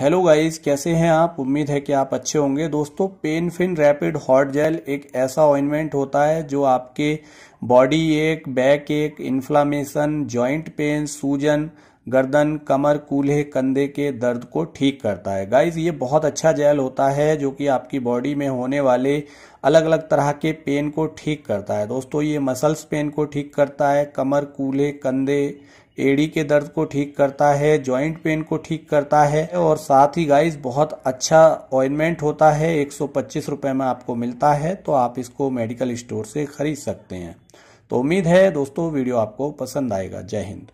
hello guys कैसे हैं आप उम्मीद है कि आप अच्छे होंगे दोस्तों pain fin rapid hot gel एक ऐसा ऑइनमेंट होता है जो आपके बॉडी एक बैक एक इन्फ्लामेशन जॉइंट पेन सूजन गर्दन कमर कूल्हे कंधे के दर्द को ठीक करता है गाइज ये बहुत अच्छा जेल होता है जो कि आपकी बॉडी में होने वाले अलग अलग तरह के पेन को ठीक करता है दोस्तों ये मसल्स पेन को ठीक करता है कमर कूल्हे कंधे एड़ी के दर्द को ठीक करता है जॉइंट पेन को ठीक करता है और साथ ही गाइस बहुत अच्छा ऑइनमेंट होता है एक सौ में आपको मिलता है तो आप इसको मेडिकल स्टोर से खरीद सकते हैं तो उम्मीद है दोस्तों वीडियो आपको पसंद आएगा जय हिंद